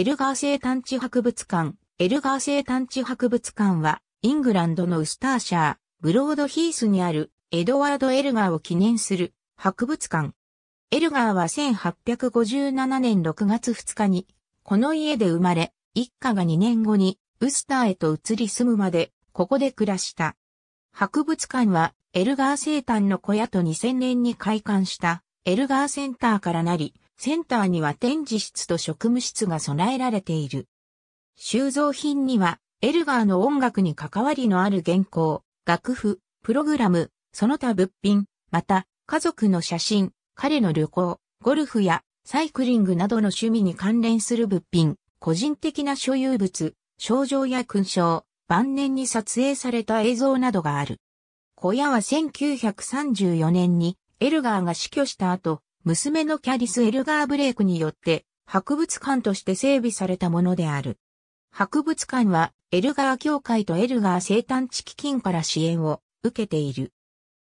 エルガー生探知博物館。エルガー生探知博物館は、イングランドのウスターシャー、ブロードヒースにある、エドワード・エルガーを記念する、博物館。エルガーは1857年6月2日に、この家で生まれ、一家が2年後に、ウスターへと移り住むまで、ここで暮らした。博物館は、エルガー生誕の小屋と2000年に開館した、エルガーセンターからなり、センターには展示室と職務室が備えられている。収蔵品には、エルガーの音楽に関わりのある原稿、楽譜、プログラム、その他物品、また、家族の写真、彼の旅行、ゴルフやサイクリングなどの趣味に関連する物品、個人的な所有物、賞状や勲章、晩年に撮影された映像などがある。小屋は1934年にエルガーが死去した後、娘のキャリス・エルガー・ブレイクによって博物館として整備されたものである。博物館はエルガー協会とエルガー生誕地基金から支援を受けている。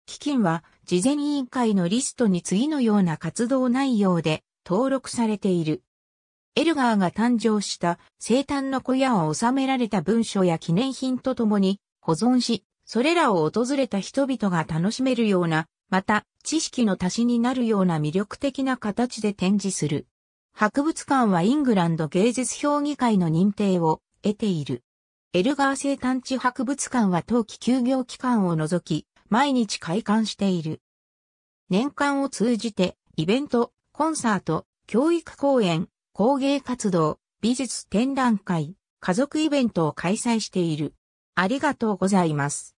基金は事前委員会のリストに次のような活動内容で登録されている。エルガーが誕生した生誕の小屋を収められた文書や記念品とともに保存し、それらを訪れた人々が楽しめるようなまた、知識の足しになるような魅力的な形で展示する。博物館はイングランド芸術評議会の認定を得ている。エルガー生誕地博物館は冬季休業期間を除き、毎日開館している。年間を通じて、イベント、コンサート、教育講演、工芸活動、美術展覧会、家族イベントを開催している。ありがとうございます。